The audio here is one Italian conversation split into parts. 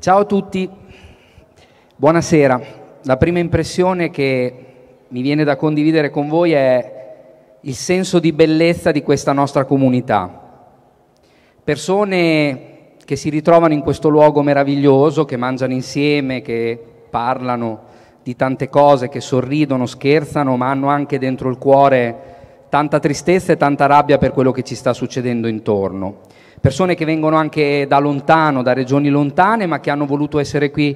Ciao a tutti, buonasera. La prima impressione che mi viene da condividere con voi è il senso di bellezza di questa nostra comunità. Persone che si ritrovano in questo luogo meraviglioso, che mangiano insieme, che parlano di tante cose, che sorridono, scherzano, ma hanno anche dentro il cuore tanta tristezza e tanta rabbia per quello che ci sta succedendo intorno persone che vengono anche da lontano, da regioni lontane, ma che hanno voluto essere qui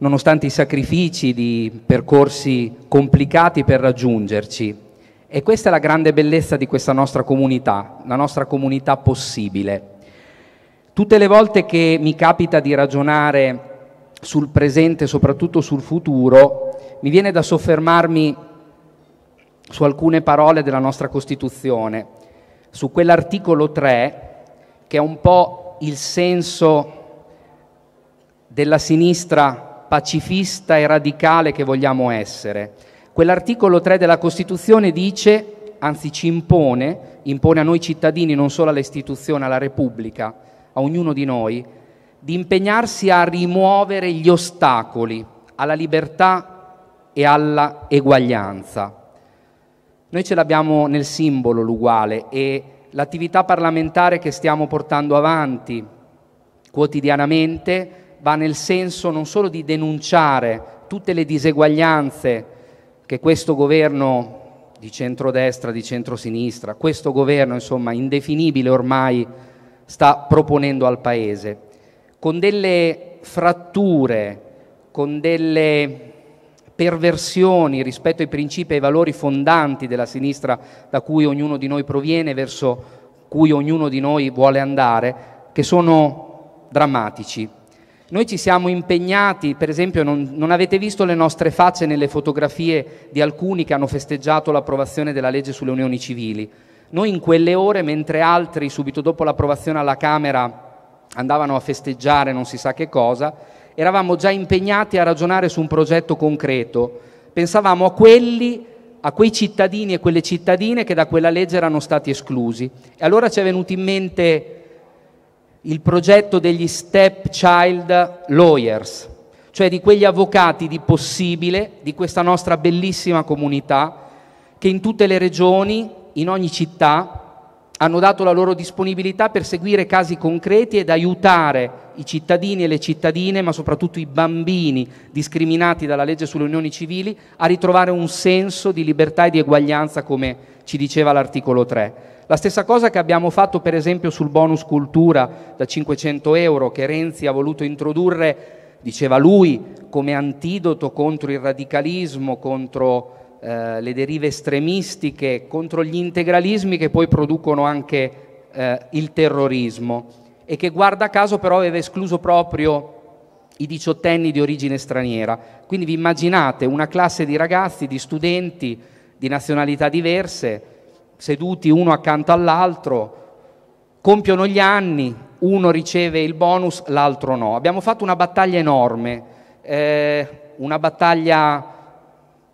nonostante i sacrifici di percorsi complicati per raggiungerci. E questa è la grande bellezza di questa nostra comunità, la nostra comunità possibile. Tutte le volte che mi capita di ragionare sul presente, soprattutto sul futuro, mi viene da soffermarmi su alcune parole della nostra Costituzione, su quell'articolo 3 che è un po' il senso della sinistra pacifista e radicale che vogliamo essere. Quell'articolo 3 della Costituzione dice anzi ci impone, impone a noi cittadini, non solo alle istituzioni, alla Repubblica, a ognuno di noi, di impegnarsi a rimuovere gli ostacoli alla libertà e alla eguaglianza. Noi ce l'abbiamo nel simbolo l'uguale e l'attività parlamentare che stiamo portando avanti quotidianamente va nel senso non solo di denunciare tutte le diseguaglianze che questo governo di centrodestra, di centrosinistra, questo governo insomma indefinibile ormai sta proponendo al Paese, con delle fratture, con delle perversioni rispetto ai principi e ai valori fondanti della sinistra da cui ognuno di noi proviene, verso cui ognuno di noi vuole andare, che sono drammatici. Noi ci siamo impegnati, per esempio, non, non, avete visto le nostre facce nelle fotografie di alcuni che hanno festeggiato l'approvazione della legge sulle unioni civili. Noi in quelle ore, mentre altri, subito dopo l'approvazione alla Camera, andavano a festeggiare non si sa che cosa, eravamo già impegnati a ragionare su un progetto concreto. Pensavamo a quelli a quei cittadini e quelle cittadine che da quella legge erano stati esclusi. E allora ci è venuto in mente il progetto degli stepchild lawyers, cioè di quegli avvocati di possibile di questa nostra bellissima comunità che in tutte le regioni, in ogni città, hanno dato la loro disponibilità per seguire casi concreti ed aiutare i cittadini e le cittadine, ma soprattutto i bambini discriminati dalla legge sulle unioni civili, a ritrovare un senso di libertà e di eguaglianza, come ci diceva l'articolo 3. La stessa cosa che abbiamo fatto per esempio sul bonus cultura da 500 euro che Renzi ha voluto introdurre, diceva lui, come antidoto contro il radicalismo, contro eh, le derive estremistiche, contro gli integralismi che poi producono anche eh, il terrorismo e che guarda caso però aveva escluso proprio i diciottenni di origine straniera. Quindi vi immaginate una classe di ragazzi, di studenti di nazionalità diverse, seduti uno accanto all'altro, compiono gli anni, uno riceve il bonus, l'altro no. Abbiamo fatto una battaglia enorme, eh, una battaglia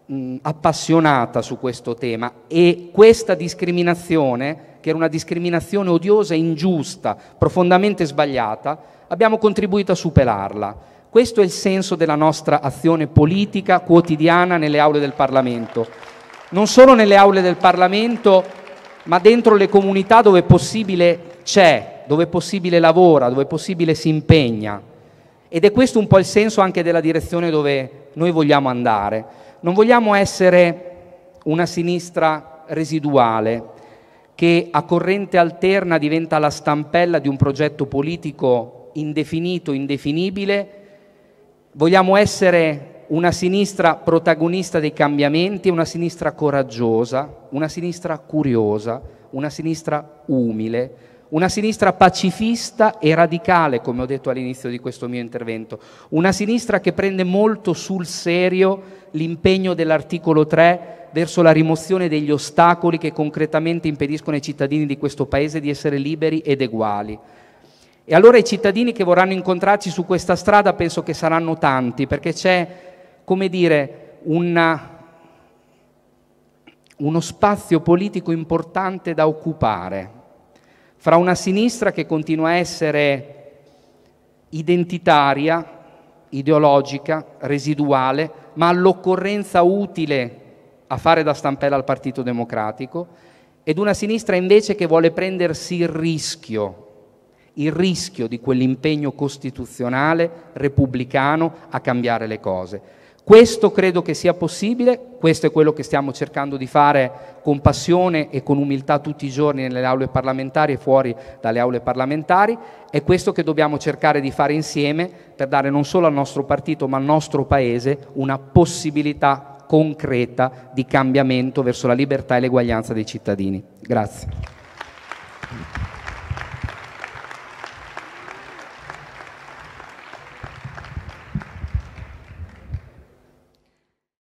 mh, appassionata su questo tema e questa discriminazione, che era una discriminazione odiosa ingiusta, profondamente sbagliata, abbiamo contribuito a superarla. Questo è il senso della nostra azione politica quotidiana nelle aule del Parlamento. Non solo nelle aule del Parlamento, ma dentro le comunità dove è possibile c'è, dove è possibile lavora, dove è possibile si impegna. Ed è questo un po' il senso anche della direzione dove noi vogliamo andare. Non vogliamo essere una sinistra residuale che a corrente alterna diventa la stampella di un progetto politico indefinito, indefinibile. Vogliamo essere una sinistra protagonista dei cambiamenti, una sinistra coraggiosa, una sinistra curiosa, una sinistra umile, una sinistra pacifista e radicale, come ho detto all'inizio di questo mio intervento, una sinistra che prende molto sul serio l'impegno dell'articolo 3 verso la rimozione degli ostacoli che concretamente impediscono ai cittadini di questo Paese di essere liberi ed eguali. E allora i cittadini che vorranno incontrarci su questa strada penso che saranno tanti, perché c'è, come dire, una, uno spazio politico importante da occupare fra una sinistra che continua a essere identitaria, ideologica, residuale, ma all'occorrenza utile a fare da stampella al Partito Democratico, ed una sinistra invece che vuole prendersi il rischio, il rischio di quell'impegno costituzionale, repubblicano, a cambiare le cose. Questo credo che sia possibile, questo è quello che stiamo cercando di fare con passione e con umiltà tutti i giorni nelle aule parlamentari e fuori dalle aule parlamentari, è questo che dobbiamo cercare di fare insieme per dare non solo al nostro partito ma al nostro Paese una possibilità concreta di cambiamento verso la libertà e l'eguaglianza dei cittadini. Grazie.